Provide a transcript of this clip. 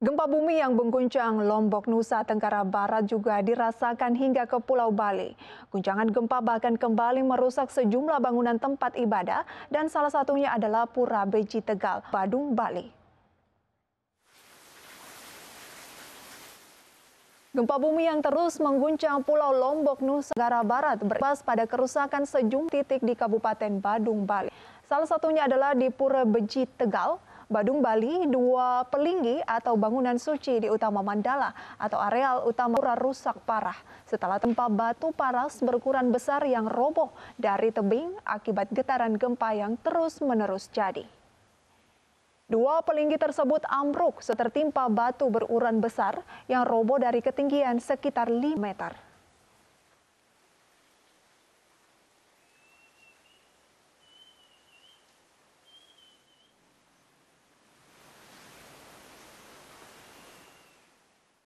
Gempa bumi yang mengguncang Lombok Nusa Tenggara Barat juga dirasakan hingga ke Pulau Bali. Guncangan gempa bahkan kembali merusak sejumlah bangunan tempat ibadah dan salah satunya adalah Pura Beji Tegal, Badung, Bali. Gempa bumi yang terus mengguncang Pulau Lombok Nusa Tenggara Barat berpas pada kerusakan sejumlah titik di Kabupaten Badung, Bali. Salah satunya adalah di Pura Beji Tegal, Badung Bali, dua pelinggi atau bangunan suci di utama Mandala atau areal utama Pura rusak parah setelah tempat batu paras berukuran besar yang roboh dari tebing akibat getaran gempa yang terus-menerus jadi. Dua pelinggi tersebut ambruk setertimpa batu berukuran besar yang roboh dari ketinggian sekitar 5 meter.